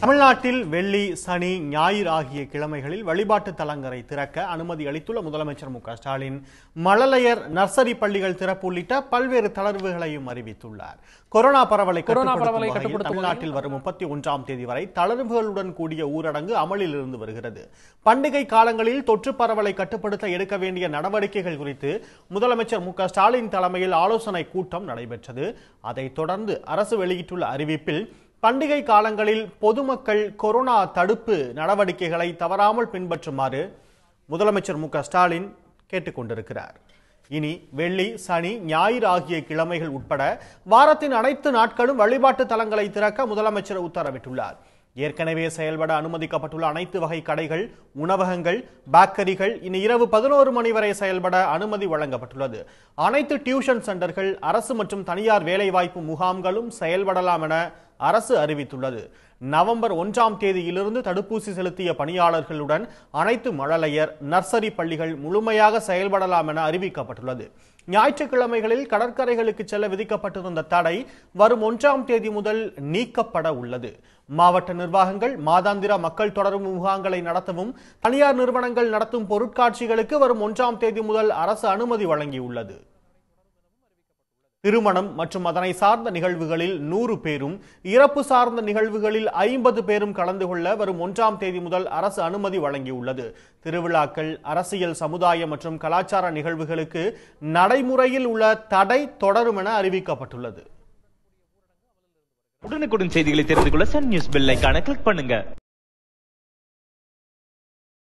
தமிழ்நாட்டில் வெள்ளி சனி ஞாயிறு ஆகிய கிழமைகளில் வழிபாட்டு தலங்களை திறக்க அனுமதி அளித்துள்ள முதலமைச்சர் மு ஸ்டாலின் மழலையர் நர்சரி பள்ளிகள் திறப்பு உள்ளிட்ட பல்வேறு தளர்வுகளையும் அறிவித்துள்ளார் கொரோனா பரவலை தமிழ்நாட்டில் வரும் முப்பத்தி ஒன்றாம் தேதி வரை தளர்வுகளுடன் கூடிய ஊரடங்கு அமலில் இருந்து வருகிறது பண்டிகை காலங்களில் தொற்று பரவலை கட்டுப்படுத்த எடுக்க வேண்டிய நடவடிக்கைகள் குறித்து முதலமைச்சர் மு ஸ்டாலின் தலைமையில் ஆலோசனை கூட்டம் நடைபெற்றது அதைத் தொடர்ந்து அரசு வெளியிட்டுள்ள அறிவிப்பில் பண்டிகை காலங்களில் பொதுமக்கள் கொரோனா தடுப்பு நடவடிக்கைகளை தவறாமல் பின்பற்றுமாறு முதலமைச்சர் மு ஸ்டாலின் கேட்டுக்கொண்டிருக்கிறார் இனி வெள்ளி சனி ஞாயிறு ஆகிய கிழமைகள் உட்பட வாரத்தின் அனைத்து நாட்களும் வழிபாட்டு தலங்களை திறக்க முதலமைச்சர் உத்தரவிட்டுள்ளார் ஏற்கனவே செயல்பட அனுமதிக்கப்பட்டுள்ள அனைத்து வகை கடைகள் உணவகங்கள் பேக்கரிகள் இனி இரவு பதினோரு மணி வரை செயல்பட அனுமதி வழங்கப்பட்டுள்ளது அனைத்து டியூஷன் சென்டர்கள் அரசு மற்றும் தனியார் வேலைவாய்ப்பு முகாம்களும் செயல்படலாம் என அரசு அறிவித்துள்ளது நவம்பர் ஒன்றாம் தேதியிலிருந்து தடுப்பூசி செலுத்திய பணியாளர்களுடன் அனைத்து மழலையர் நர்சரி பள்ளிகள் முழுமையாக செயல்படலாம் என அறிவிக்கப்பட்டுள்ளது ஞாயிற்றுக்கிழமைகளில் கடற்கரைகளுக்கு செல்ல விதிக்கப்பட்டிருந்த தடை வரும் ஒன்றாம் தேதி முதல் நீக்கப்பட உள்ளது மாவட்ட நிர்வாகங்கள் மாதாந்திர மக்கள் தொடரும் முகாம்களை நடத்தவும் தனியார் நிறுவனங்கள் நடத்தும் பொருட்காட்சிகளுக்கு வரும் ஒன்றாம் தேதி முதல் அரசு அனுமதி வழங்கியுள்ளது திருமணம் மற்றும் அதனை சார்ந்த நிகழ்வுகளில் நூறு பேரும் இறப்பு சார்ந்த நிகழ்வுகளில் ஐம்பது பேரும் கலந்து கொள்ள வரும் ஒன்றாம் தேதி முதல் அரசு அனுமதி வழங்கியுள்ளது திருவிழாக்கள் அரசியல் சமுதாய மற்றும் கலாச்சார நிகழ்வுகளுக்கு நடைமுறையில் உள்ள தடை தொடரும் என அறிவிக்கப்பட்டுள்ளது உடனுக்குடன் செய்திகளை தெரிந்து கொள்ள சன் நியூஸ் பெல் கிளிக் பண்ணுங்க